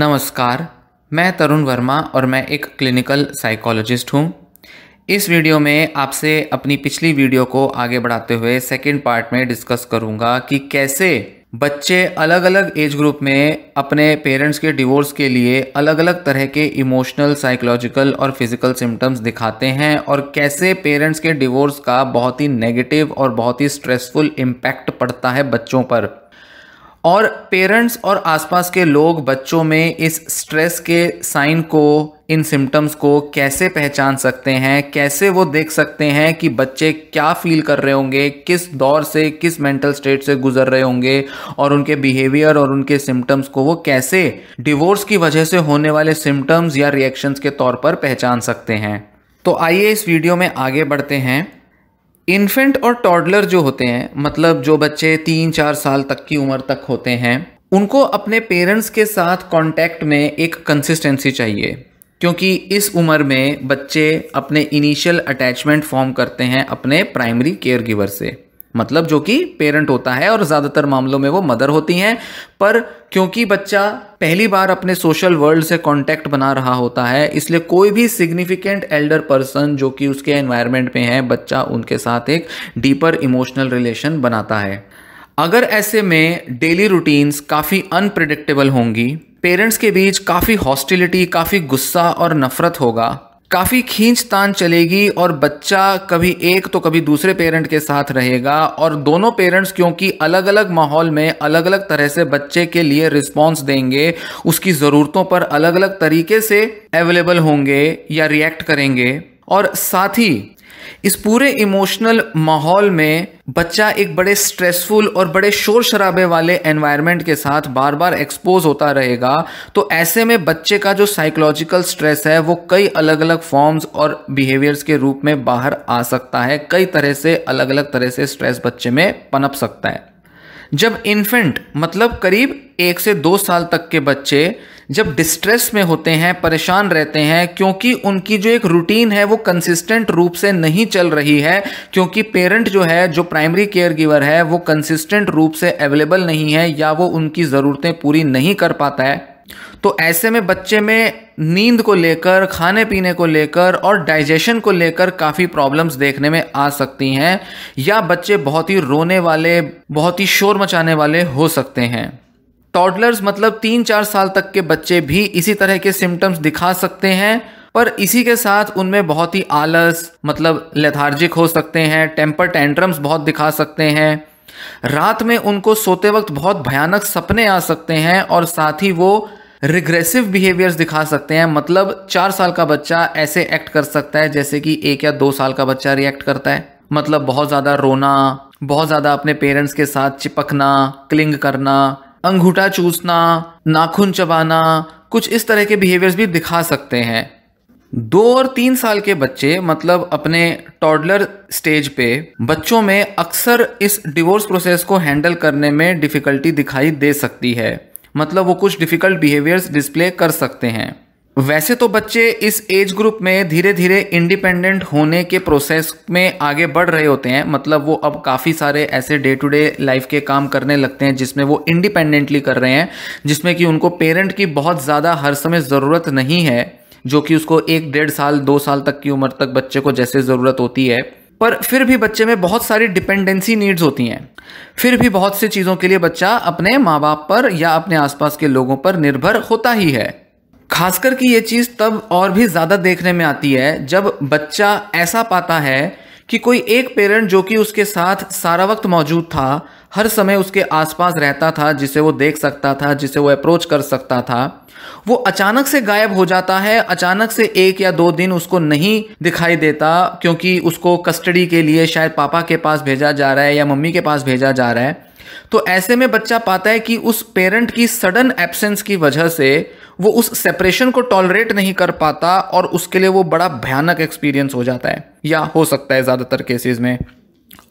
नमस्कार मैं तरुण वर्मा और मैं एक क्लिनिकल साइकोलॉजिस्ट हूँ इस वीडियो में आपसे अपनी पिछली वीडियो को आगे बढ़ाते हुए सेकेंड पार्ट में डिस्कस करूँगा कि कैसे बच्चे अलग अलग एज ग्रुप में अपने पेरेंट्स के डिवोर्स के लिए अलग अलग तरह के इमोशनल साइकोलॉजिकल और फिजिकल सिम्टम्स दिखाते हैं और कैसे पेरेंट्स के डिवोर्स का बहुत ही नेगेटिव और बहुत ही स्ट्रेसफुल इम्पैक्ट पड़ता है बच्चों पर और पेरेंट्स और आसपास के लोग बच्चों में इस स्ट्रेस के साइन को इन सिम्टम्स को कैसे पहचान सकते हैं कैसे वो देख सकते हैं कि बच्चे क्या फील कर रहे होंगे किस दौर से किस मेंटल स्टेट से गुजर रहे होंगे और उनके बिहेवियर और उनके सिम्टम्स को वो कैसे डिवोर्स की वजह से होने वाले सिम्टम्स या रिएक्शंस के तौर पर पहचान सकते हैं तो आइए इस वीडियो में आगे बढ़ते हैं इन्फेंट और टॉडलर जो होते हैं मतलब जो बच्चे तीन चार साल तक की उम्र तक होते हैं उनको अपने पेरेंट्स के साथ कांटेक्ट में एक कंसिस्टेंसी चाहिए क्योंकि इस उम्र में बच्चे अपने इनिशियल अटैचमेंट फॉर्म करते हैं अपने प्राइमरी केयर गिवर से मतलब जो कि पेरेंट होता है और ज़्यादातर मामलों में वो मदर होती हैं पर क्योंकि बच्चा पहली बार अपने सोशल वर्ल्ड से कांटेक्ट बना रहा होता है इसलिए कोई भी सिग्निफिकेंट एल्डर पर्सन जो कि उसके एनवायरनमेंट में है बच्चा उनके साथ एक डीपर इमोशनल रिलेशन बनाता है अगर ऐसे में डेली रूटीन्स काफ़ी अनप्रडिक्टेबल होंगी पेरेंट्स के बीच काफ़ी हॉस्टिलिटी काफ़ी गुस्सा और नफ़रत होगा काफ़ी खींच तान चलेगी और बच्चा कभी एक तो कभी दूसरे पेरेंट के साथ रहेगा और दोनों पेरेंट्स क्योंकि अलग अलग माहौल में अलग अलग तरह से बच्चे के लिए रिस्पॉन्स देंगे उसकी ज़रूरतों पर अलग अलग तरीके से अवेलेबल होंगे या रिएक्ट करेंगे और साथ ही इस पूरे इमोशनल माहौल में बच्चा एक बड़े स्ट्रेसफुल और बड़े शोर शराबे वाले एनवायरनमेंट के साथ बार बार एक्सपोज होता रहेगा तो ऐसे में बच्चे का जो साइकोलॉजिकल स्ट्रेस है वो कई अलग अलग फॉर्म्स और बिहेवियर्स के रूप में बाहर आ सकता है कई तरह से अलग अलग तरह से स्ट्रेस बच्चे में पनप सकता है जब इन्फेंट मतलब करीब एक से दो साल तक के बच्चे जब डिस्ट्रेस में होते हैं परेशान रहते हैं क्योंकि उनकी जो एक रूटीन है वो कंसिस्टेंट रूप से नहीं चल रही है क्योंकि पेरेंट जो है जो प्राइमरी केयर गिवर है वो कंसिस्टेंट रूप से अवेलेबल नहीं है या वो उनकी ज़रूरतें पूरी नहीं कर पाता है तो ऐसे में बच्चे में नींद को लेकर खाने पीने को लेकर और डाइजेशन को लेकर काफ़ी प्रॉब्लम्स देखने में आ सकती हैं या बच्चे बहुत ही रोने वाले बहुत ही शोर मचाने वाले हो सकते हैं टॉडलर्स मतलब तीन चार साल तक के बच्चे भी इसी तरह के सिम्टम्स दिखा सकते हैं पर इसी के साथ उनमें बहुत ही आलस मतलब लेथार्जिक हो सकते हैं टेम्पर टेंट्रम्स बहुत दिखा सकते हैं रात में उनको सोते वक्त बहुत भयानक सपने आ सकते हैं और साथ ही वो रिग्रेसिव बिहेवियर्स दिखा सकते हैं मतलब चार साल का बच्चा ऐसे एक्ट कर सकता है जैसे कि एक या दो साल का बच्चा रिएक्ट करता है मतलब बहुत ज़्यादा रोना बहुत ज़्यादा अपने पेरेंट्स के साथ चिपकना क्लिंग करना अंगूठा चूसना नाखून चबाना कुछ इस तरह के बिहेवियर्स भी दिखा सकते हैं दो और तीन साल के बच्चे मतलब अपने टॉडलर स्टेज पे बच्चों में अक्सर इस डिवोर्स प्रोसेस को हैंडल करने में डिफ़िकल्टी दिखाई दे सकती है मतलब वो कुछ डिफ़िकल्ट बिहेवियर्स डिस्प्ले कर सकते हैं वैसे तो बच्चे इस एज ग्रुप में धीरे धीरे इंडिपेंडेंट होने के प्रोसेस में आगे बढ़ रहे होते हैं मतलब वो अब काफ़ी सारे ऐसे डे टू डे लाइफ के काम करने लगते हैं जिसमें वो इंडिपेंडेंटली कर रहे हैं जिसमें कि उनको पेरेंट की बहुत ज़्यादा हर समय ज़रूरत नहीं है जो कि उसको एक डेढ़ साल दो साल तक की उम्र तक बच्चे को जैसे ज़रूरत होती है पर फिर भी बच्चे में बहुत सारी डिपेंडेंसी नीड्स होती हैं फिर भी बहुत सी चीज़ों के लिए बच्चा अपने माँ बाप पर या अपने आसपास के लोगों पर निर्भर होता ही है खासकर कि ये चीज़ तब और भी ज़्यादा देखने में आती है जब बच्चा ऐसा पाता है कि कोई एक पेरेंट जो कि उसके साथ सारा वक्त मौजूद था हर समय उसके आसपास रहता था जिसे वो देख सकता था जिसे वो अप्रोच कर सकता था वो अचानक से गायब हो जाता है अचानक से एक या दो दिन उसको नहीं दिखाई देता क्योंकि उसको कस्टडी के लिए शायद पापा के पास भेजा जा रहा है या मम्मी के पास भेजा जा रहा है तो ऐसे में बच्चा पाता है कि उस पेरेंट की सडन एब्सेंस की वजह से वो उस सेपरेशन को टॉलरेट नहीं कर पाता और उसके लिए वो बड़ा भयानक एक्सपीरियंस हो जाता है या हो सकता है ज़्यादातर केसेस में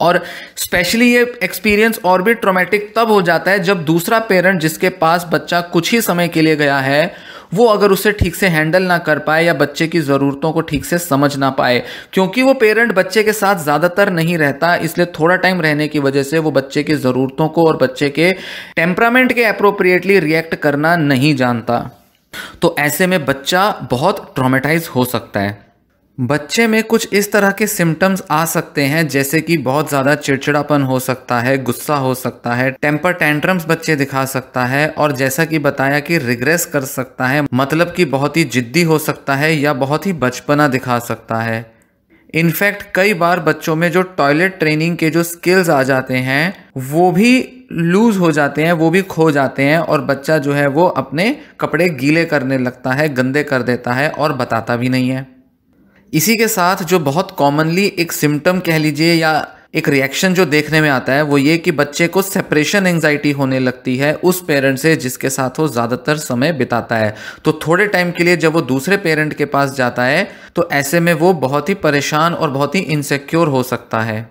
और स्पेशली ये एक्सपीरियंस और भी ट्रोमेटिक तब हो जाता है जब दूसरा पेरेंट जिसके पास बच्चा कुछ ही समय के लिए गया है वो अगर उसे ठीक से हैंडल ना कर पाए या बच्चे की ज़रूरतों को ठीक से समझ ना पाए क्योंकि वो पेरेंट बच्चे के साथ ज़्यादातर नहीं रहता इसलिए थोड़ा टाइम रहने की वजह से वो बच्चे की ज़रूरतों को और बच्चे के टेम्परामेंट के अप्रोप्रिएटली रिएक्ट करना नहीं जानता तो ऐसे में बच्चा बहुत ट्रोमेटाइज हो सकता है बच्चे में कुछ इस तरह के सिम्टम्स आ सकते हैं जैसे कि बहुत ज़्यादा चिड़चिड़ापन हो सकता है गुस्सा हो सकता है टेम्पर टेंट्रम्स बच्चे दिखा सकता है और जैसा कि बताया कि रिग्रेस कर सकता है मतलब कि बहुत ही जिद्दी हो सकता है या बहुत ही बचपना दिखा सकता है इनफैक्ट कई बार बच्चों में जो टॉयलेट ट्रेनिंग के जो स्किल्स आ जाते हैं वो भी लूज हो जाते हैं वो भी खो जाते हैं और बच्चा जो है वो अपने कपड़े गीले करने लगता है गंदे कर देता है और बताता भी नहीं है इसी के साथ जो बहुत कॉमनली एक सिम्टम कह लीजिए या एक रिएक्शन जो देखने में आता है वो ये कि बच्चे को सेपरेशन एंजाइटी होने लगती है उस पेरेंट से जिसके साथ वो ज़्यादातर समय बिताता है तो थोड़े टाइम के लिए जब वो दूसरे पेरेंट के पास जाता है तो ऐसे में वो बहुत ही परेशान और बहुत ही इनसेक्योर हो सकता है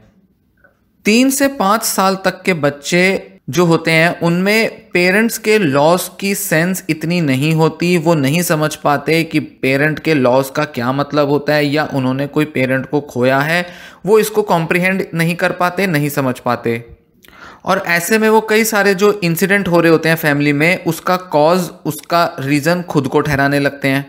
तीन से पाँच साल तक के बच्चे जो होते हैं उनमें पेरेंट्स के लॉस की सेंस इतनी नहीं होती वो नहीं समझ पाते कि पेरेंट के लॉस का क्या मतलब होता है या उन्होंने कोई पेरेंट को खोया है वो इसको कॉम्प्रिहेंड नहीं कर पाते नहीं समझ पाते और ऐसे में वो कई सारे जो इंसिडेंट हो रहे होते हैं फैमिली में उसका कॉज उसका रीज़न खुद को ठहराने लगते हैं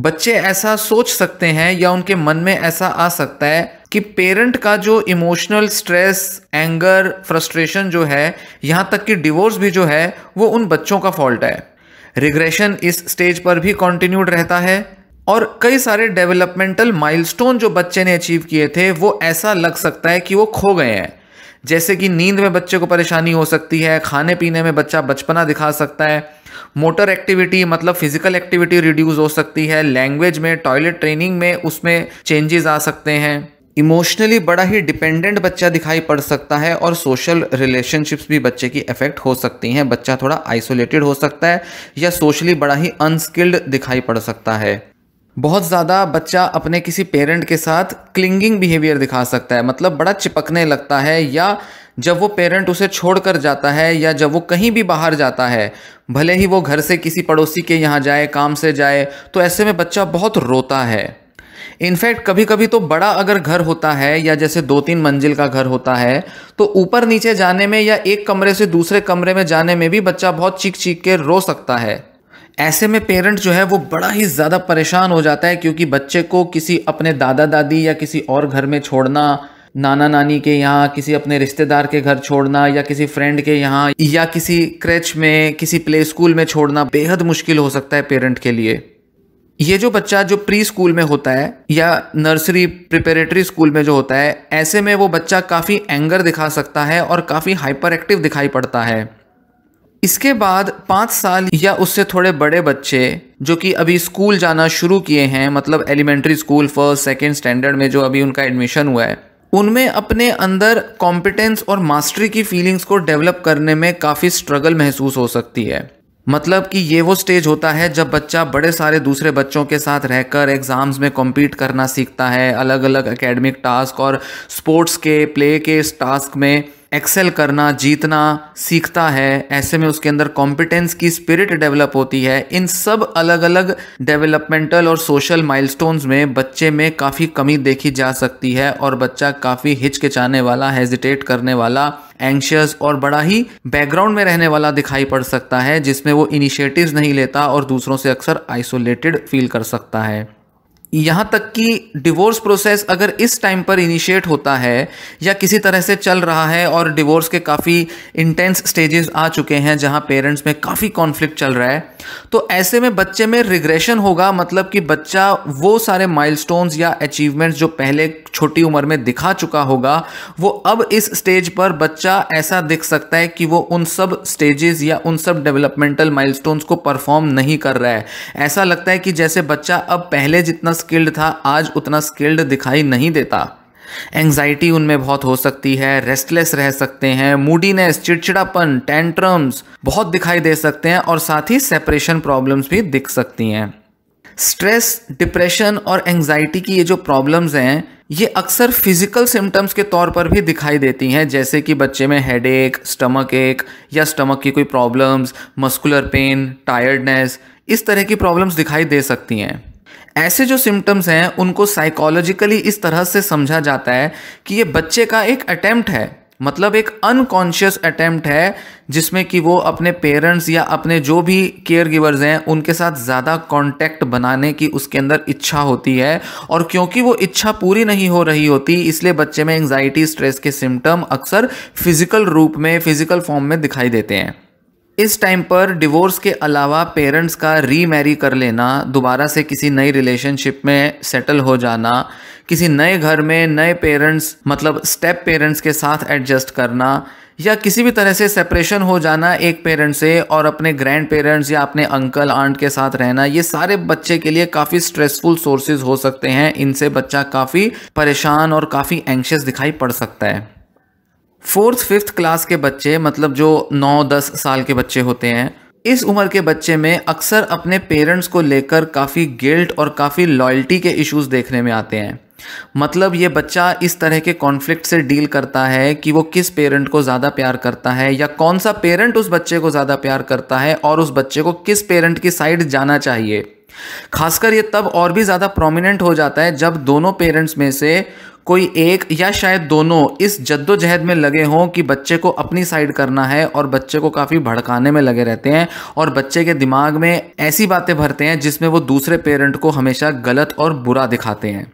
बच्चे ऐसा सोच सकते हैं या उनके मन में ऐसा आ सकता है कि पेरेंट का जो इमोशनल स्ट्रेस एंगर फ्रस्ट्रेशन जो है यहाँ तक कि डिवोर्स भी जो है वो उन बच्चों का फॉल्ट है रिग्रेशन इस स्टेज पर भी कॉन्टिन्यूड रहता है और कई सारे डेवलपमेंटल माइलस्टोन जो बच्चे ने अचीव किए थे वो ऐसा लग सकता है कि वो खो गए हैं जैसे कि नींद में बच्चे को परेशानी हो सकती है खाने पीने में बच्चा बचपना दिखा सकता है मोटर एक्टिविटी मतलब फिजिकल एक्टिविटी रिड्यूस हो सकती है लैंग्वेज में टॉयलेट ट्रेनिंग में उसमें चेंजेस आ सकते हैं इमोशनली बड़ा ही डिपेंडेंट बच्चा दिखाई पड़ सकता है और सोशल रिलेशनशिप्स भी बच्चे की अफेक्ट हो सकती हैं बच्चा थोड़ा आइसोलेटेड हो सकता है या सोशली बड़ा ही अनस्किल्ड दिखाई पड़ सकता है बहुत ज़्यादा बच्चा अपने किसी पेरेंट के साथ क्लिंगिंग बिहेवियर दिखा सकता है मतलब बड़ा चिपकने लगता है या जब वो पेरेंट उसे छोड़ कर जाता है या जब वो कहीं भी बाहर जाता है भले ही वो घर से किसी पड़ोसी के यहाँ जाए काम से जाए तो ऐसे में बच्चा बहुत रोता है इनफैक्ट कभी कभी तो बड़ा अगर घर होता है या जैसे दो तीन मंजिल का घर होता है तो ऊपर नीचे जाने में या एक कमरे से दूसरे कमरे में जाने में भी बच्चा बहुत चीख चीख के रो सकता है ऐसे में पेरेंट जो है वो बड़ा ही ज़्यादा परेशान हो जाता है क्योंकि बच्चे को किसी अपने दादा दादी या किसी और घर में छोड़ना नाना नानी के यहाँ किसी अपने रिश्तेदार के घर छोड़ना या किसी फ्रेंड के यहाँ या किसी क्रेच में किसी प्ले स्कूल में छोड़ना बेहद मुश्किल हो सकता है पेरेंट के लिए ये जो बच्चा जो प्री स्कूल में होता है या नर्सरी प्रिपेरेटरी स्कूल में जो होता है ऐसे में वो बच्चा काफ़ी एंगर दिखा सकता है और काफ़ी हाइपर एक्टिव दिखाई पड़ता है इसके बाद पाँच साल या उससे थोड़े बड़े बच्चे जो कि अभी स्कूल जाना शुरू किए हैं मतलब elementary school first second standard में जो अभी उनका एडमिशन हुआ है उनमें अपने अंदर कॉम्पिटेंस और मास्टरी की फीलिंग्स को डेवलप करने में काफ़ी स्ट्रगल महसूस हो सकती है मतलब कि ये वो स्टेज होता है जब बच्चा बड़े सारे दूसरे बच्चों के साथ रहकर एग्ज़ाम्स में कॉम्पीट करना सीखता है अलग अलग एकेडमिक टास्क और स्पोर्ट्स के प्ले के टास्क में एक्सेल करना जीतना सीखता है ऐसे में उसके अंदर कॉम्पिटेंस की स्पिरिट डेवलप होती है इन सब अलग अलग डेवलपमेंटल और सोशल माइलस्टोन्स में बच्चे में काफ़ी कमी देखी जा सकती है और बच्चा काफ़ी हिचकिचाने वाला हेजिटेट करने वाला एंशियस और बड़ा ही बैकग्राउंड में रहने वाला दिखाई पड़ सकता है जिसमें वो इनिशिएटिव्स नहीं लेता और दूसरों से अक्सर आइसोलेटेड फील कर सकता है यहाँ तक कि डिवोर्स प्रोसेस अगर इस टाइम पर इनिशिएट होता है या किसी तरह से चल रहा है और डिवोर्स के काफ़ी इंटेंस स्टेजेस आ चुके हैं जहाँ पेरेंट्स में काफ़ी कॉन्फ्लिक्ट चल रहा है तो ऐसे में बच्चे में रिग्रेशन होगा मतलब कि बच्चा वो सारे माइलस्टोन्स या अचीवमेंट्स जो पहले छोटी उम्र में दिखा चुका होगा वो अब इस स्टेज पर बच्चा ऐसा दिख सकता है कि वो उन सब स्टेजेस या उन सब डेवलपमेंटल माइलस्टोन्स को परफॉर्म नहीं कर रहा है ऐसा लगता है कि जैसे बच्चा अब पहले जितना स्किल्ड था आज उतना स्किल्ड दिखाई नहीं देता एंग्जाइटी उनमें बहुत हो सकती है रेस्टलेस रह सकते हैं मूडीनेस चिड़चिड़ापन टेंट्रम्स बहुत दिखाई दे सकते हैं और साथ ही सेपरेशन प्रॉब्लम्स भी दिख सकती हैं स्ट्रेस डिप्रेशन और एंग्जाइटी की ये जो प्रॉब्लम्स हैं ये अक्सर फिजिकल सिम्टम्स के तौर पर भी दिखाई देती हैं जैसे कि बच्चे में हेड एक स्टमक एक या स्टमक की कोई प्रॉब्लम्स मस्कुलर पेन टायर्डनेस इस तरह की प्रॉब्लम्स दिखाई दे सकती हैं ऐसे जो सिम्टम्स हैं उनको साइकोलॉजिकली इस तरह से समझा जाता है कि ये बच्चे का एक अटैम्प्ट है मतलब एक अनकॉन्शियस अटैम्प्ट है जिसमें कि वो अपने पेरेंट्स या अपने जो भी केयर गिवर्स हैं उनके साथ ज़्यादा कांटेक्ट बनाने की उसके अंदर इच्छा होती है और क्योंकि वो इच्छा पूरी नहीं हो रही होती इसलिए बच्चे में एंग्जाइटी स्ट्रेस के सिम्टम अक्सर फिजिकल रूप में फिजिकल फॉर्म में दिखाई देते हैं इस टाइम पर डिवोर्स के अलावा पेरेंट्स का रीमैरी कर लेना दोबारा से किसी नई रिलेशनशिप में सेटल हो जाना किसी नए घर में नए पेरेंट्स मतलब स्टेप पेरेंट्स के साथ एडजस्ट करना या किसी भी तरह से सेपरेशन हो जाना एक पेरेंट से और अपने ग्रैंड पेरेंट्स या अपने अंकल आंट के साथ रहना ये सारे बच्चे के लिए काफ़ी स्ट्रेसफुल सोर्सेज हो सकते हैं इनसे बच्चा काफ़ी परेशान और काफ़ी एंक्शस दिखाई पड़ सकता है फोर्थ फिफ्थ क्लास के बच्चे मतलब जो नौ दस साल के बच्चे होते हैं इस उम्र के बच्चे में अक्सर अपने पेरेंट्स को लेकर काफ़ी गिल्ट और काफ़ी लॉयल्टी के इश्यूज देखने में आते हैं मतलब ये बच्चा इस तरह के कॉन्फ्लिक्ट से डील करता है कि वो किस पेरेंट को ज़्यादा प्यार करता है या कौन सा पेरेंट उस बच्चे को ज़्यादा प्यार करता है और उस बच्चे को किस पेरेंट की साइड जाना चाहिए खासकर ये तब और भी ज़्यादा प्रोमिनेंट हो जाता है जब दोनों पेरेंट्स में से कोई एक या शायद दोनों इस जद्दोजहद में लगे हों कि बच्चे को अपनी साइड करना है और बच्चे को काफ़ी भड़काने में लगे रहते हैं और बच्चे के दिमाग में ऐसी बातें भरते हैं जिसमें वो दूसरे पेरेंट को हमेशा गलत और बुरा दिखाते हैं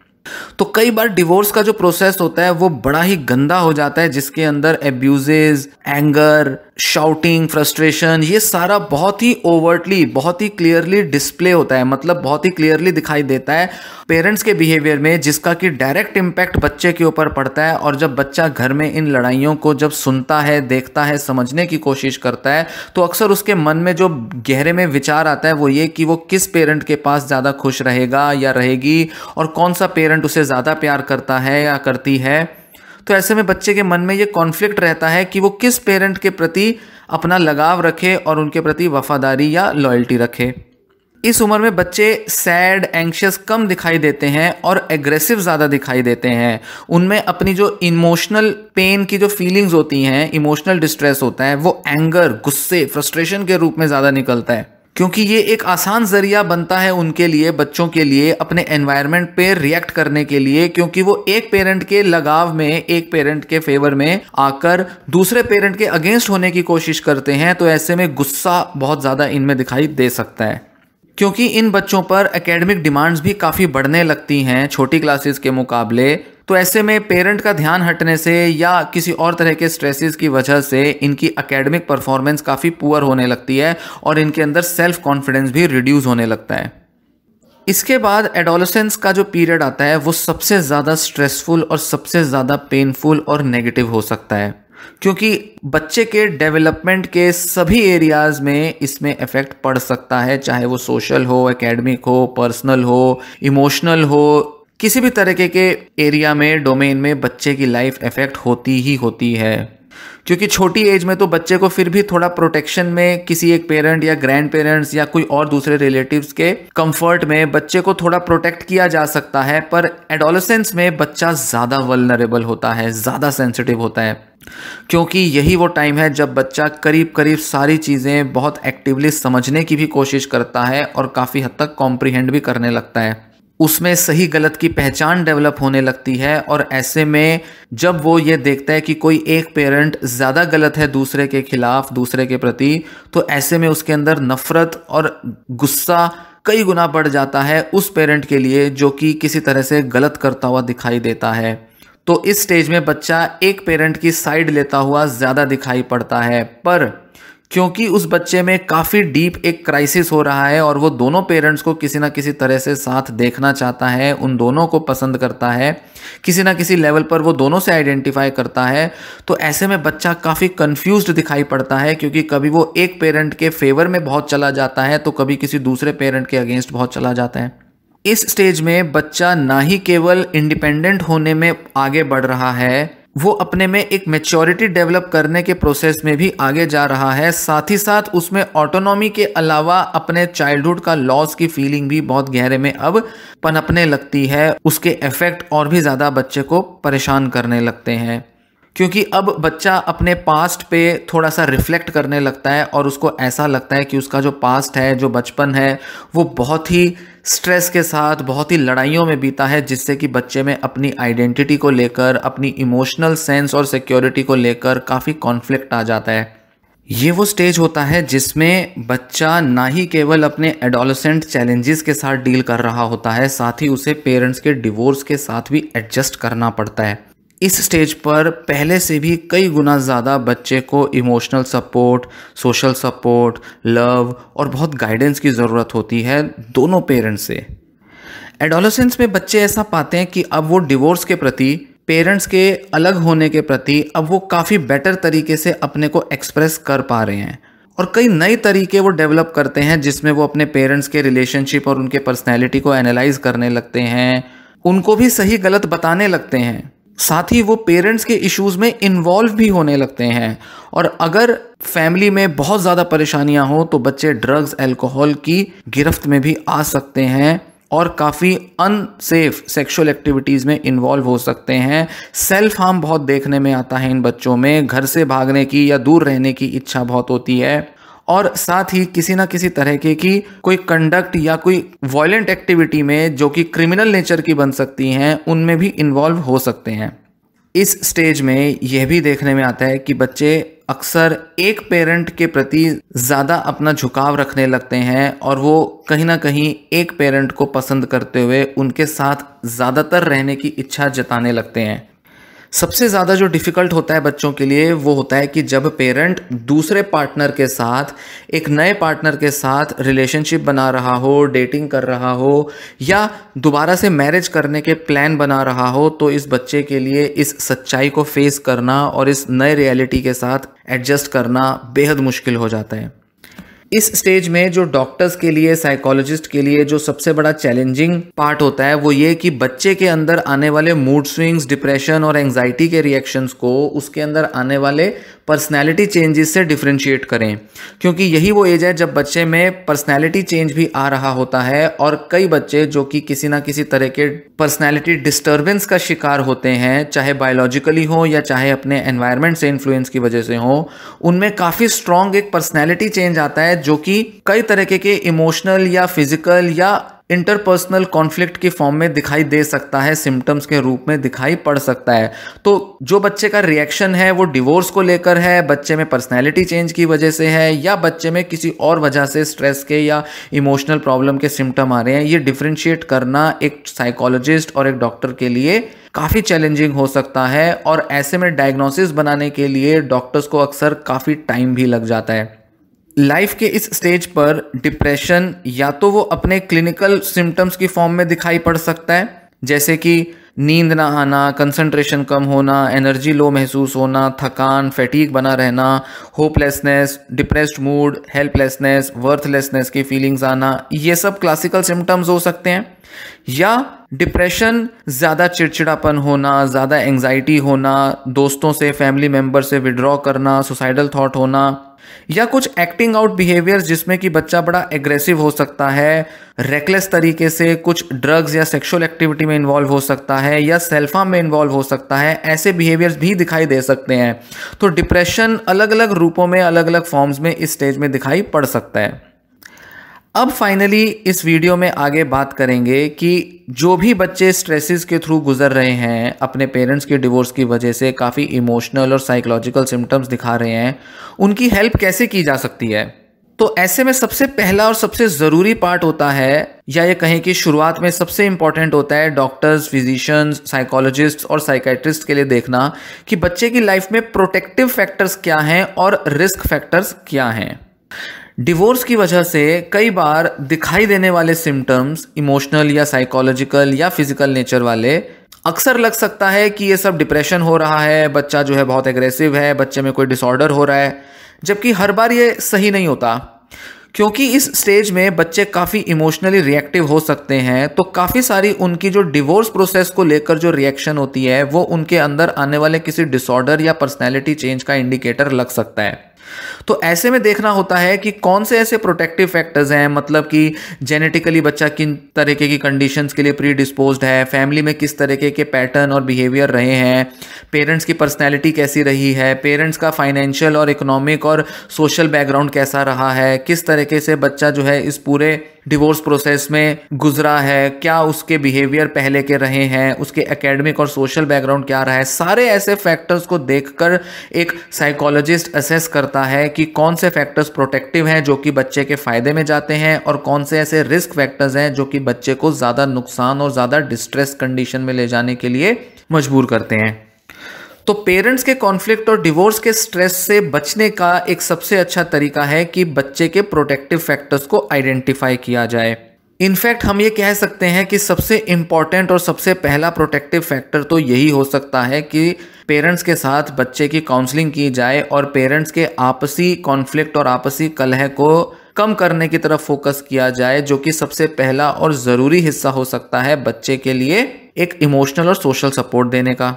तो कई बार डिवोर्स का जो प्रोसेस होता है वो बड़ा ही गंदा हो जाता है जिसके अंदर एब्यूजेज एंगर शाउटिंग फ्रस्ट्रेशन ये सारा बहुत ही ओवर्टली बहुत ही क्लियरली डिस्प्ले होता है मतलब बहुत ही क्लियरली दिखाई देता है पेरेंट्स के बिहेवियर में जिसका कि डायरेक्ट इम्पैक्ट बच्चे के ऊपर पड़ता है और जब बच्चा घर में इन लड़ाइयों को जब सुनता है देखता है समझने की कोशिश करता है तो अक्सर उसके मन में जो गहरे में विचार आता है वो ये कि वो किस पेरेंट के पास ज़्यादा खुश रहेगा या रहेगी और कौन सा पेरेंट उसे ज़्यादा प्यार करता है या करती है तो ऐसे में बच्चे के मन में ये कॉन्फ्लिक्ट रहता है कि वो किस पेरेंट के प्रति अपना लगाव रखे और उनके प्रति वफादारी या लॉयल्टी रखे इस उम्र में बच्चे सैड एंक्शस कम दिखाई देते हैं और एग्रेसिव ज़्यादा दिखाई देते हैं उनमें अपनी जो इमोशनल पेन की जो फीलिंग्स होती हैं इमोशनल डिस्ट्रेस होता है वो एंगर गुस्से फ्रस्ट्रेशन के रूप में ज़्यादा निकलता है क्योंकि ये एक आसान ज़रिया बनता है उनके लिए बच्चों के लिए अपने एनवायरमेंट पे रिएक्ट करने के लिए क्योंकि वो एक पेरेंट के लगाव में एक पेरेंट के फेवर में आकर दूसरे पेरेंट के अगेंस्ट होने की कोशिश करते हैं तो ऐसे में गुस्सा बहुत ज़्यादा इनमें दिखाई दे सकता है क्योंकि इन बच्चों पर एकेडमिक डिमांड्स भी काफ़ी बढ़ने लगती हैं छोटी क्लासेस के मुकाबले तो ऐसे में पेरेंट का ध्यान हटने से या किसी और तरह के स्ट्रेसेस की वजह से इनकी एकेडमिक परफॉर्मेंस काफ़ी पुअर होने लगती है और इनके अंदर सेल्फ कॉन्फिडेंस भी रिड्यूस होने लगता है इसके बाद एडोलसेंस का जो पीरियड आता है वो सबसे ज़्यादा स्ट्रेसफुल और सबसे ज़्यादा पेनफुल और नेगेटिव हो सकता है क्योंकि बच्चे के डेवलपमेंट के सभी एरियाज़ में इसमें इफ़ेक्ट पड़ सकता है चाहे वो सोशल हो एकेडमिक हो पर्सनल हो इमोशनल हो किसी भी तरीके के एरिया में डोमेन में बच्चे की लाइफ इफ़ेक्ट होती ही होती है क्योंकि छोटी एज में तो बच्चे को फिर भी थोड़ा प्रोटेक्शन में किसी एक पेरेंट या ग्रैंड पेरेंट्स या कोई और दूसरे रिलेटिव्स के कंफर्ट में बच्चे को थोड़ा प्रोटेक्ट किया जा सकता है पर एडोलसेंस में बच्चा ज़्यादा वलनरेबल होता है ज़्यादा सेंसिटिव होता है क्योंकि यही वो टाइम है जब बच्चा करीब करीब सारी चीज़ें बहुत एक्टिवली समझने की भी कोशिश करता है और काफ़ी हद तक कॉम्प्रीहेंड भी करने लगता है उसमें सही गलत की पहचान डेवलप होने लगती है और ऐसे में जब वो ये देखता है कि कोई एक पेरेंट ज़्यादा गलत है दूसरे के खिलाफ दूसरे के प्रति तो ऐसे में उसके अंदर नफ़रत और गुस्सा कई गुना बढ़ जाता है उस पेरेंट के लिए जो कि किसी तरह से गलत करता हुआ दिखाई देता है तो इस स्टेज में बच्चा एक पेरेंट की साइड लेता हुआ ज़्यादा दिखाई पड़ता है पर क्योंकि उस बच्चे में काफ़ी डीप एक क्राइसिस हो रहा है और वो दोनों पेरेंट्स को किसी ना किसी तरह से साथ देखना चाहता है उन दोनों को पसंद करता है किसी ना किसी लेवल पर वो दोनों से आइडेंटिफाई करता है तो ऐसे में बच्चा काफ़ी कंफ्यूज दिखाई पड़ता है क्योंकि कभी वो एक पेरेंट के फेवर में बहुत चला जाता है तो कभी किसी दूसरे पेरेंट के अगेंस्ट बहुत चला जाता है इस स्टेज में बच्चा ना ही केवल इंडिपेंडेंट होने में आगे बढ़ रहा है वो अपने में एक मेच्योरिटी डेवलप करने के प्रोसेस में भी आगे जा रहा है साथ ही साथ उसमें ऑटोनॉमी के अलावा अपने चाइल्डहुड का लॉस की फीलिंग भी बहुत गहरे में अब पनपने लगती है उसके इफेक्ट और भी ज़्यादा बच्चे को परेशान करने लगते हैं क्योंकि अब बच्चा अपने पास्ट पे थोड़ा सा रिफ्लेक्ट करने लगता है और उसको ऐसा लगता है कि उसका जो पास्ट है जो बचपन है वो बहुत ही स्ट्रेस के साथ बहुत ही लड़ाइयों में बीता है जिससे कि बच्चे में अपनी आइडेंटिटी को लेकर अपनी इमोशनल सेंस और सिक्योरिटी को लेकर काफ़ी कॉन्फ्लिक्ट आ जाता है ये वो स्टेज होता है जिसमें बच्चा ना ही केवल अपने एडोलसेंट चैलेंजेस के साथ डील कर रहा होता है साथ ही उसे पेरेंट्स के डिवोर्स के साथ भी एडजस्ट करना पड़ता है इस स्टेज पर पहले से भी कई गुना ज़्यादा बच्चे को emotional support social support love और बहुत गाइडेंस की ज़रूरत होती है दोनों पेरेंट्स से एडोलसेंस में बच्चे ऐसा पाते हैं कि अब वो डिवोर्स के प्रति पेरेंट्स के अलग होने के प्रति अब वो काफ़ी बेटर तरीके से अपने को एक्सप्रेस कर पा रहे हैं और कई नए तरीके वो डेवलप करते हैं जिसमें वो अपने पेरेंट्स के रिलेशनशिप और उनके पर्सनैलिटी को एनालाइज करने लगते हैं उनको भी सही गलत बताने लगते हैं साथ ही वो पेरेंट्स के इश्यूज में इन्वॉल्व भी होने लगते हैं और अगर फैमिली में बहुत ज़्यादा परेशानियां हो तो बच्चे ड्रग्स एल्कोहल की गिरफ्त में भी आ सकते हैं और काफ़ी अनसेफ सेक्सुअल एक्टिविटीज़ में इन्वॉल्व हो सकते हैं सेल्फ हार्म बहुत देखने में आता है इन बच्चों में घर से भागने की या दूर रहने की इच्छा बहुत होती है और साथ ही किसी ना किसी तरह के की कोई कंडक्ट या कोई वायलेंट एक्टिविटी में जो कि क्रिमिनल नेचर की बन सकती हैं उनमें भी इन्वॉल्व हो सकते हैं इस स्टेज में यह भी देखने में आता है कि बच्चे अक्सर एक पेरेंट के प्रति ज़्यादा अपना झुकाव रखने लगते हैं और वो कहीं ना कहीं एक पेरेंट को पसंद करते हुए उनके साथ ज़्यादातर रहने की इच्छा जताने लगते हैं सबसे ज़्यादा जो डिफ़िकल्ट होता है बच्चों के लिए वो होता है कि जब पेरेंट दूसरे पार्टनर के साथ एक नए पार्टनर के साथ रिलेशनशिप बना रहा हो डेटिंग कर रहा हो या दोबारा से मैरिज करने के प्लान बना रहा हो तो इस बच्चे के लिए इस सच्चाई को फेस करना और इस नए रियलिटी के साथ एडजस्ट करना बेहद मुश्किल हो जाता है इस स्टेज में जो डॉक्टर्स के लिए साइकोलॉजिस्ट के लिए जो सबसे बड़ा चैलेंजिंग पार्ट होता है वो ये कि बच्चे के अंदर आने वाले मूड स्विंग्स डिप्रेशन और एंजाइटी के रिएक्शंस को उसके अंदर आने वाले पर्सनैलिटी चेंजेस से डिफ्रेंशिएट करें क्योंकि यही वो एज है जब बच्चे में पर्सनैलिटी चेंज भी आ रहा होता है और कई बच्चे जो कि किसी ना किसी तरह के पर्सनैलिटी डिस्टर्बेंस का शिकार होते हैं चाहे बायोलॉजिकली हो या चाहे अपने एनवायरमेंट से इन्फ्लुएंस की वजह से हो उनमें काफ़ी स्ट्रॉन्ग एक पर्सनैलिटी चेंज आता है जो कि कई तरीके के इमोशनल या फिजिकल या इंटरपर्सनल कॉन्फ्लिक्ट की फॉर्म में दिखाई दे सकता है सिम्टम्स के रूप में दिखाई पड़ सकता है तो जो बच्चे का रिएक्शन है वो डिवोर्स को लेकर है बच्चे में पर्सनैलिटी चेंज की वजह से है या बच्चे में किसी और वजह से स्ट्रेस के या इमोशनल प्रॉब्लम के सिम्टम आ रहे हैं ये डिफ्रेंशिएट करना एक साइकोलॉजिस्ट और एक डॉक्टर के लिए काफ़ी चैलेंजिंग हो सकता है और ऐसे में डायग्नोसिस बनाने के लिए डॉक्टर्स को अक्सर काफ़ी टाइम भी लग जाता है लाइफ के इस स्टेज पर डिप्रेशन या तो वो अपने क्लिनिकल सिम्टम्स की फॉर्म में दिखाई पड़ सकता है जैसे कि नींद ना आना कंसंट्रेशन कम होना एनर्जी लो महसूस होना थकान फैटीक बना रहना hopelessness depressed mood helplessness worthlessness की फीलिंग्स आना ये सब क्लासिकल सिम्टम्स हो सकते हैं या डिप्रेशन ज़्यादा चिड़चिड़ापन होना ज़्यादा एंगजाइटी होना दोस्तों से फैमिली मेम्बर से विड्रॉ करना सुसाइडल थाट होना या कुछ एक्टिंग आउट बिहेवियर्स जिसमें कि बच्चा बड़ा एग्रेसिव हो सकता है रेकलेस तरीके से कुछ ड्रग्स या सेक्सुअल एक्टिविटी में इन्वॉल्व हो सकता है या सेल्फा में इन्वॉल्व हो सकता है ऐसे बिहेवियर्स भी दिखाई दे सकते हैं तो डिप्रेशन अलग अलग रूपों में अलग अलग फॉर्म्स में इस स्टेज में दिखाई पड़ सकता है अब फाइनली इस वीडियो में आगे बात करेंगे कि जो भी बच्चे स्ट्रेसेस के थ्रू गुजर रहे हैं अपने पेरेंट्स के डिवोर्स की वजह से काफ़ी इमोशनल और साइकोलॉजिकल सिम्टम्स दिखा रहे हैं उनकी हेल्प कैसे की जा सकती है तो ऐसे में सबसे पहला और सबसे ज़रूरी पार्ट होता है या ये कहें कि शुरुआत में सबसे इम्पॉर्टेंट होता है डॉक्टर्स फिजिशियंस साइकोलॉजिस्ट और साइकेट्रिस्ट के लिए देखना कि बच्चे की लाइफ में प्रोटेक्टिव फैक्टर्स क्या हैं और रिस्क फैक्टर्स क्या हैं डिवोर्स की वजह से कई बार दिखाई देने वाले सिम्टम्स इमोशनल या साइकोलॉजिकल या फिजिकल नेचर वाले अक्सर लग सकता है कि ये सब डिप्रेशन हो रहा है बच्चा जो है बहुत एग्रेसिव है बच्चे में कोई डिसऑर्डर हो रहा है जबकि हर बार ये सही नहीं होता क्योंकि इस स्टेज में बच्चे काफ़ी इमोशनली रिएक्टिव हो सकते हैं तो काफ़ी सारी उनकी जो डिवोर्स प्रोसेस को लेकर जो रिएक्शन होती है वो उनके अंदर आने वाले किसी डिसऑर्डर या पर्सनैलिटी चेंज का इंडिकेटर लग सकता है तो ऐसे में देखना होता है कि कौन से ऐसे प्रोटेक्टिव फैक्टर्स हैं मतलब कि जेनेटिकली बच्चा किन तरीके की कंडीशंस के लिए प्री है फैमिली में किस तरीके के पैटर्न और बिहेवियर रहे हैं पेरेंट्स की पर्सनैलिटी कैसी रही है पेरेंट्स का फाइनेंशियल और इकोनॉमिक और सोशल बैकग्राउंड कैसा रहा है किस तरीके से बच्चा जो है इस पूरे डिवोर्स प्रोसेस में गुजरा है क्या उसके बिहेवियर पहले के रहे हैं उसके एकेडमिक और सोशल बैकग्राउंड क्या रहा है सारे ऐसे फैक्टर्स को देखकर एक साइकोलॉजिस्ट असेस करता है कि कौन से फैक्टर्स प्रोटेक्टिव हैं जो कि बच्चे के फ़ायदे में जाते हैं और कौन से ऐसे रिस्क फैक्टर्स हैं जो कि बच्चे को ज़्यादा नुकसान और ज़्यादा डिस्ट्रेस कंडीशन में ले जाने के लिए मजबूर करते हैं तो पेरेंट्स के कॉन्फ्लिक्ट और डिवोर्स के स्ट्रेस से बचने का एक सबसे अच्छा तरीका है कि बच्चे के प्रोटेक्टिव फैक्टर्स को आइडेंटिफाई किया जाए इनफैक्ट हम ये कह सकते हैं कि सबसे इम्पॉर्टेंट और सबसे पहला प्रोटेक्टिव फैक्टर तो यही हो सकता है कि पेरेंट्स के साथ बच्चे की काउंसलिंग की जाए और पेरेंट्स के आपसी कॉन्फ्लिक्ट और आपसी कलह को कम करने की तरफ फोकस किया जाए जो कि सबसे पहला और ज़रूरी हिस्सा हो सकता है बच्चे के लिए एक इमोशनल और सोशल सपोर्ट देने का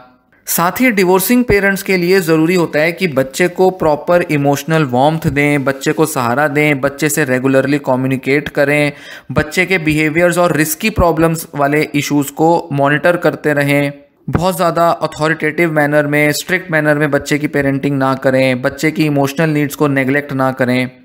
साथ ही डिवोर्सिंग पेरेंट्स के लिए ज़रूरी होता है कि बच्चे को प्रॉपर इमोशनल वॉम्थ दें बच्चे को सहारा दें बच्चे से रेगुलरली कम्युनिकेट करें बच्चे के बिहेवियर्स और रिस्की प्रॉब्लम्स वाले इश्यूज़ को मॉनिटर करते रहें बहुत ज़्यादा अथॉरिटेटिव मैनर में स्ट्रिक्ट मैनर में बच्चे की पेरेंटिंग ना करें बच्चे की इमोशनल नीड्स को नेग्लेक्ट ना करें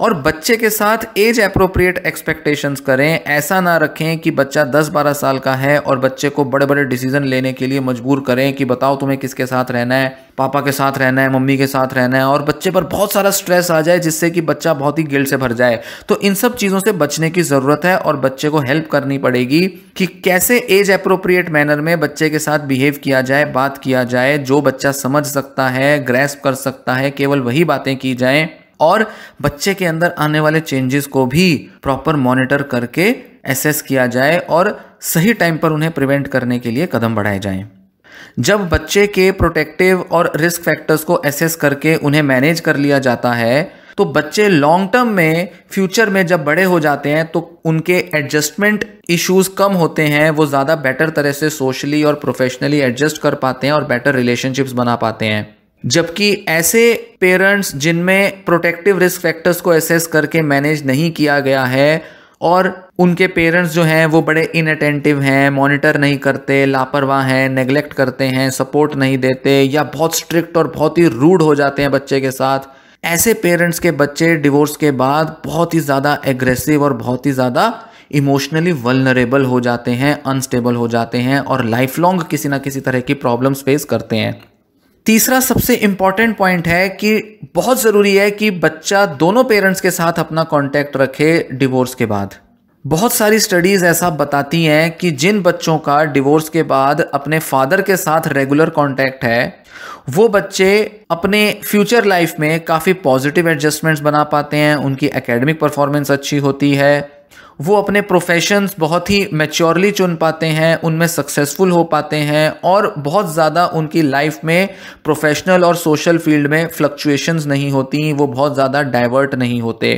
और बच्चे के साथ एज अप्रोप्रिएट एक्सपेक्टेशंस करें ऐसा ना रखें कि बच्चा 10-12 साल का है और बच्चे को बड़े बड़े डिसीजन लेने के लिए मजबूर करें कि बताओ तुम्हें किसके साथ रहना है पापा के साथ रहना है मम्मी के साथ रहना है और बच्चे पर बहुत सारा स्ट्रेस आ जाए जिससे कि बच्चा बहुत ही गिल से भर जाए तो इन सब चीज़ों से बचने की ज़रूरत है और बच्चे को हेल्प करनी पड़ेगी कि कैसे एज अप्रोप्रिएट मैनर में बच्चे के साथ बिहेव किया जाए बात किया जाए जो बच्चा समझ सकता है ग्रेस्प कर सकता है केवल वही बातें की जाएँ और बच्चे के अंदर आने वाले चेंजेस को भी प्रॉपर मॉनिटर करके एसेस किया जाए और सही टाइम पर उन्हें प्रिवेंट करने के लिए कदम बढ़ाए जाएं जब बच्चे के प्रोटेक्टिव और रिस्क फैक्टर्स को एसेस करके उन्हें मैनेज कर लिया जाता है तो बच्चे लॉन्ग टर्म में फ्यूचर में जब बड़े हो जाते हैं तो उनके एडजस्टमेंट इश्यूज कम होते हैं वो ज़्यादा बेटर तरह से सोशली और प्रोफेशनली एडजस्ट कर पाते हैं और बेटर रिलेशनशिप्स बना पाते हैं जबकि ऐसे पेरेंट्स जिनमें प्रोटेक्टिव रिस्क फैक्टर्स को असेस करके मैनेज नहीं किया गया है और उनके पेरेंट्स जो हैं वो बड़े इनअटेंटिव हैं मॉनिटर नहीं करते लापरवाह हैं नेगलेक्ट करते हैं सपोर्ट नहीं देते या बहुत स्ट्रिक्ट और बहुत ही रूड हो जाते हैं बच्चे के साथ ऐसे पेरेंट्स के बच्चे डिवोर्स के बाद बहुत ही ज़्यादा एग्रेसिव और बहुत ही ज़्यादा इमोशनली वलनरेबल हो जाते हैं अनस्टेबल हो जाते हैं और लाइफ लॉन्ग किसी ना किसी तरह की प्रॉब्लम्स फेस करते हैं तीसरा सबसे इम्पॉर्टेंट पॉइंट है कि बहुत ज़रूरी है कि बच्चा दोनों पेरेंट्स के साथ अपना कांटेक्ट रखे डिवोर्स के बाद बहुत सारी स्टडीज़ ऐसा बताती हैं कि जिन बच्चों का डिवोर्स के बाद अपने फादर के साथ रेगुलर कांटेक्ट है वो बच्चे अपने फ्यूचर लाइफ में काफ़ी पॉजिटिव एडजस्टमेंट्स बना पाते हैं उनकी एकेडमिक परफॉर्मेंस अच्छी होती है वो अपने प्रोफेशंस बहुत ही मेच्योरली चुन पाते हैं उनमें सक्सेसफुल हो पाते हैं और बहुत ज़्यादा उनकी लाइफ में प्रोफेशनल और सोशल फील्ड में फ्लक्चुएशंस नहीं होती वो बहुत ज़्यादा डाइवर्ट नहीं होते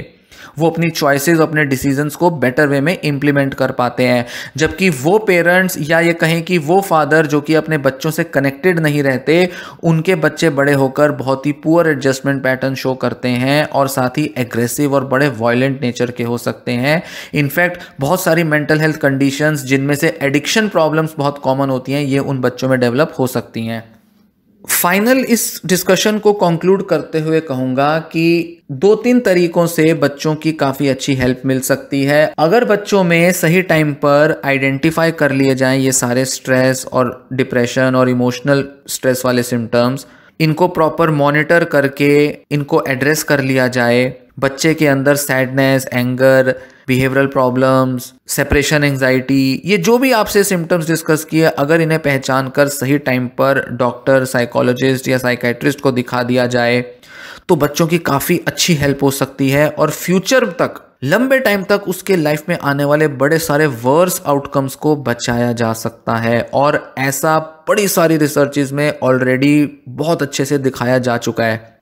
वो अपनी चॉइसेस अपने डिसीजंस को बेटर वे में इम्प्लीमेंट कर पाते हैं जबकि वो पेरेंट्स या ये कहें कि वो फादर जो कि अपने बच्चों से कनेक्टेड नहीं रहते उनके बच्चे बड़े होकर बहुत ही पुअर एडजस्टमेंट पैटर्न शो करते हैं और साथ ही एग्रेसिव और बड़े वायलेंट नेचर के हो सकते हैं इनफैक्ट बहुत सारी मेंटल हेल्थ कंडीशंस जिनमें से एडिक्शन प्रॉब्लम्स बहुत कॉमन होती हैं ये उन बच्चों में डेवलप हो सकती हैं फाइनल इस डिस्कशन को कंक्लूड करते हुए कहूंगा कि दो तीन तरीकों से बच्चों की काफ़ी अच्छी हेल्प मिल सकती है अगर बच्चों में सही टाइम पर आइडेंटिफाई कर लिए जाएं ये सारे स्ट्रेस और डिप्रेशन और इमोशनल स्ट्रेस वाले सिम्टम्स इनको प्रॉपर मॉनिटर करके इनको एड्रेस कर लिया जाए बच्चे के अंदर sadness anger behavioural problems separation anxiety ये जो भी आपसे सिम्टम्स डिस्कस किए अगर इन्हें पहचान कर सही टाइम पर डॉक्टर साइकोलॉजिस्ट या साइकेट्रिस्ट को दिखा दिया जाए तो बच्चों की काफ़ी अच्छी हेल्प हो सकती है और फ्यूचर तक लंबे टाइम तक उसके लाइफ में आने वाले बड़े सारे वर्स आउटकम्स को बचाया जा सकता है और ऐसा बड़ी सारी रिसर्चेज में ऑलरेडी बहुत अच्छे से दिखाया जा चुका है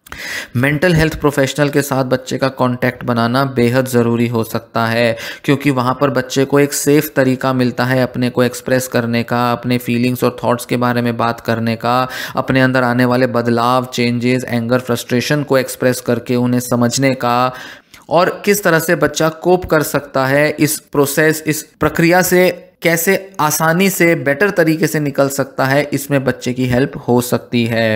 मेंटल हेल्थ प्रोफेशनल के साथ बच्चे का कांटेक्ट बनाना बेहद ज़रूरी हो सकता है क्योंकि वहाँ पर बच्चे को एक सेफ़ तरीका मिलता है अपने को एक्सप्रेस करने का अपने फीलिंग्स और थॉट्स के बारे में बात करने का अपने अंदर आने वाले बदलाव चेंजेस एंगर फ्रस्ट्रेशन को एक्सप्रेस करके उन्हें समझने का और किस तरह से बच्चा कोप कर सकता है इस प्रोसेस इस प्रक्रिया से कैसे आसानी से बेटर तरीके से निकल सकता है इसमें बच्चे की हेल्प हो सकती है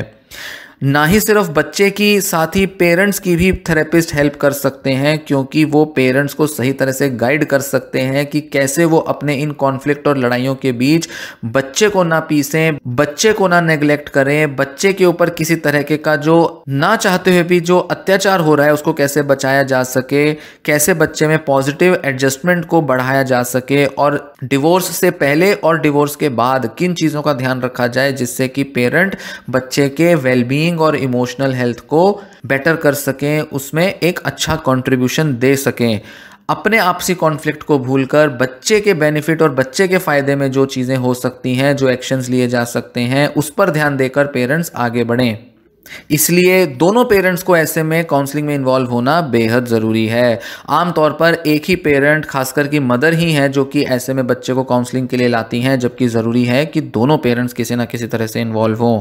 ना ही सिर्फ बच्चे की साथ ही पेरेंट्स की भी थेरेपिस्ट हेल्प कर सकते हैं क्योंकि वो पेरेंट्स को सही तरह से गाइड कर सकते हैं कि कैसे वो अपने इन कॉन्फ्लिक्ट और लड़ाइयों के बीच बच्चे को ना पीसें बच्चे को ना नेग्लेक्ट करें बच्चे के ऊपर किसी तरह के का जो ना चाहते हुए भी जो अत्याचार हो रहा है उसको कैसे बचाया जा सके कैसे बच्चे में पॉजिटिव एडजस्टमेंट को बढ़ाया जा सके और डिवोर्स से पहले और डिवोर्स के बाद किन चीज़ों का ध्यान रखा जाए जिससे कि पेरेंट बच्चे के वेलबींग वेलबींग और इमोशनल हेल्थ को बेटर कर सकें उसमें एक अच्छा कंट्रीब्यूशन दे सकें अपने आपसी कॉन्फ्लिक्ट को भूलकर बच्चे के बेनिफिट और बच्चे के फ़ायदे में जो चीज़ें हो सकती हैं जो एक्शंस लिए जा सकते हैं उस पर ध्यान देकर पेरेंट्स आगे बढ़ें इसलिए दोनों पेरेंट्स को ऐसे में काउंसलिंग में इन्वॉल्व होना बेहद ज़रूरी है आमतौर पर एक ही पेरेंट खासकर की मदर ही है जो कि ऐसे में बच्चे को काउंसलिंग के लिए लाती हैं जबकि ज़रूरी है कि दोनों पेरेंट्स किसी ना किसी तरह से इन्वॉल्व हों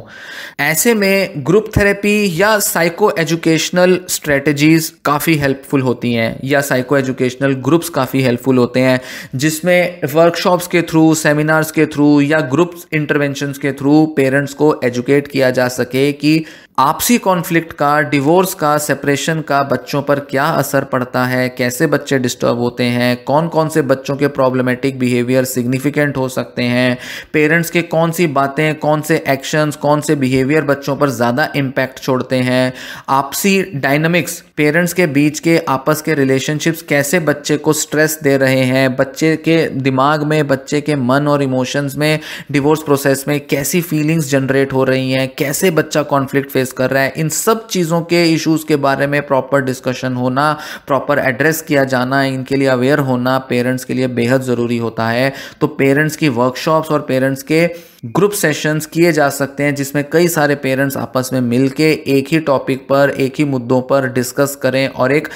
ऐसे में ग्रुप थेरेपी या साइको एजुकेशनल स्ट्रेटजीज़ काफ़ी हेल्पफुल होती हैं या साइको एजुकेशनल ग्रुप्स काफ़ी हेल्पफुल होते हैं जिसमें वर्कशॉप्स के थ्रू सेमिनार्स के थ्रू या ग्रुप इंटरवेंशन के थ्रू पेरेंट्स को एजुकेट किया जा सके कि आपसी कॉन्फ्लिक्ट का डिवोर्स का सेपरेशन का बच्चों पर क्या असर पड़ता है कैसे बच्चे डिस्टर्ब होते हैं कौन कौन से बच्चों के प्रॉब्लमेटिक बिहेवियर सिग्निफिकेंट हो सकते हैं पेरेंट्स के कौन सी बातें कौन से एक्शंस कौन से बिहेवियर बच्चों पर ज़्यादा इम्पैक्ट छोड़ते हैं आपसी डायनमिक्स पेरेंट्स के बीच के आपस के रिलेशनशिप्स कैसे बच्चे को स्ट्रेस दे रहे हैं बच्चे के दिमाग में बच्चे के मन और इमोशंस में डिवोर्स प्रोसेस में कैसी फीलिंग्स जनरेट हो रही हैं कैसे बच्चा कॉन्फ्लिक्ट फेस फेस कर रहा है इन सब चीज़ों के इश्यूज़ के बारे में प्रॉपर डिस्कशन होना प्रॉपर एड्रेस किया जाना इनके लिए अवेयर होना पेरेंट्स के लिए बेहद ज़रूरी होता है तो पेरेंट्स की वर्कशॉप्स और पेरेंट्स के ग्रुप सेशंस किए जा सकते हैं जिसमें कई सारे पेरेंट्स आपस में मिलके एक ही टॉपिक पर एक ही मुद्दों पर डिस्कस करें और एक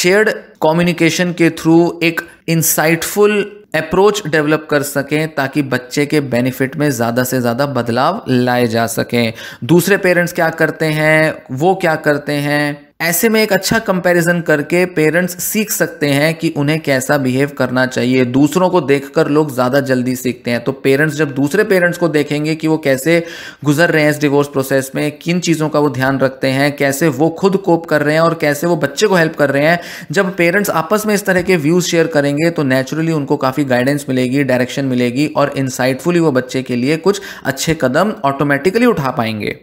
शेयर्ड कम्युनिकेशन के थ्रू एक इंसाइटफुल अप्रोच डेवलप कर सकें ताकि बच्चे के बेनिफिट में ज़्यादा से ज़्यादा बदलाव लाए जा सकें दूसरे पेरेंट्स क्या करते हैं वो क्या करते हैं ऐसे में एक अच्छा कंपैरिजन करके पेरेंट्स सीख सकते हैं कि उन्हें कैसा बिहेव करना चाहिए दूसरों को देखकर लोग ज़्यादा जल्दी सीखते हैं तो पेरेंट्स जब दूसरे पेरेंट्स को देखेंगे कि वो कैसे गुजर रहे हैं इस डिवोर्स प्रोसेस में किन चीज़ों का वो ध्यान रखते हैं कैसे वो खुद कोप कर रहे हैं और कैसे वो बच्चे को हेल्प कर रहे हैं जब पेरेंट्स आपस में इस तरह के व्यूज़ शेयर करेंगे तो नेचुरली उनको काफ़ी गाइडेंस मिलेगी डायरेक्शन मिलेगी और इंसाइटफुली वो बच्चे के लिए कुछ अच्छे कदम ऑटोमेटिकली उठा पाएंगे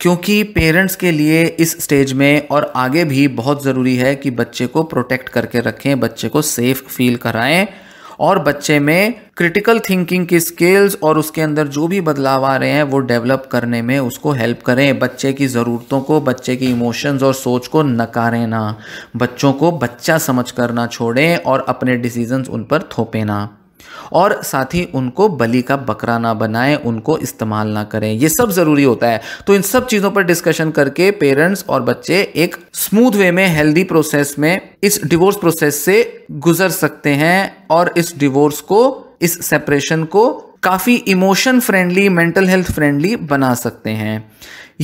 क्योंकि पेरेंट्स के लिए इस स्टेज में और आगे भी बहुत ज़रूरी है कि बच्चे को प्रोटेक्ट करके रखें बच्चे को सेफ़ फील कराएं और बच्चे में क्रिटिकल थिंकिंग की स्किल्स और उसके अंदर जो भी बदलाव आ रहे हैं वो डेवलप करने में उसको हेल्प करें बच्चे की ज़रूरतों को बच्चे की इमोशंस और सोच को नकारें ना बच्चों को बच्चा समझ कर ना छोड़ें और अपने डिसीजंस उन पर थोपें ना और साथ ही उनको बलि का बकरा ना बनाएं उनको इस्तेमाल ना करें ये सब ज़रूरी होता है तो इन सब चीज़ों पर डिस्कशन करके पेरेंट्स और बच्चे एक स्मूथ वे में हेल्दी प्रोसेस में इस डिवोर्स प्रोसेस से गुजर सकते हैं और इस डिवोर्स को इस सेपरेशन को काफ़ी emotion friendly mental health friendly बना सकते हैं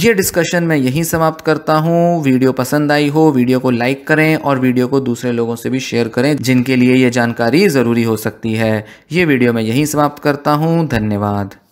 ये डिस्कशन मैं यहीं समाप्त करता हूँ वीडियो पसंद आई हो वीडियो को लाइक करें और वीडियो को दूसरे लोगों से भी शेयर करें जिनके लिए ये जानकारी ज़रूरी हो सकती है ये वीडियो मैं यहीं समाप्त करता हूँ धन्यवाद